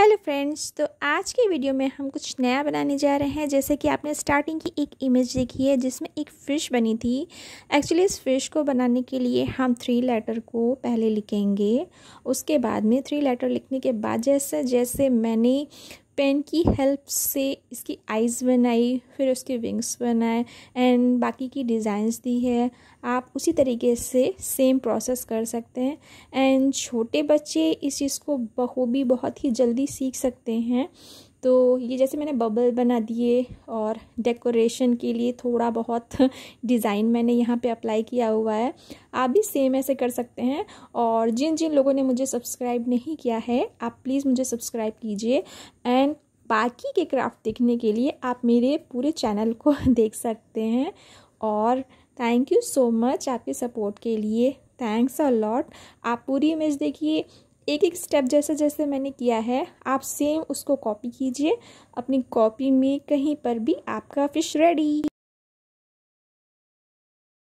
hello friends तो आज की वीडियो में हम कुछ नया बनाने जा रहे हैं जैसे कि आपने स्टार्टिंग की एक इमेज देखी है जिसमें एक फ़िश बनी थी एक्चुअली इस फ़िश को बनाने के लिए हम थ्री लेटर को पहले लिखेंगे उसके बाद में थ्री लेटर लिखने के बाद जैसे जैसे मैंने पेन की हेल्प से इसकी आइज़ बनाई फिर उसके विंग्स बनाए एंड बाकी की डिज़ाइंस दी है आप उसी तरीके से सेम प्रोसेस कर सकते हैं एंड छोटे बच्चे इस चीज़ को बखूबी बहुत ही जल्दी सीख सकते हैं तो ये जैसे मैंने बबल बना दिए और डेकोरेशन के लिए थोड़ा बहुत डिज़ाइन मैंने यहाँ पे अप्लाई किया हुआ है आप भी सेम ऐसे कर सकते हैं और जिन जिन लोगों ने मुझे सब्सक्राइब नहीं किया है आप प्लीज़ मुझे सब्सक्राइब कीजिए एंड बाकी के क्राफ्ट देखने के लिए आप मेरे पूरे चैनल को देख सकते हैं और थैंक यू सो मच आपके सपोर्ट के लिए थैंक्स अ लॉट आप पूरी इमेज देखिए एक एक स्टेप जैसे जैसे मैंने किया है आप सेम उसको कॉपी कीजिए अपनी कॉपी में कहीं पर भी आपका फिश रेडी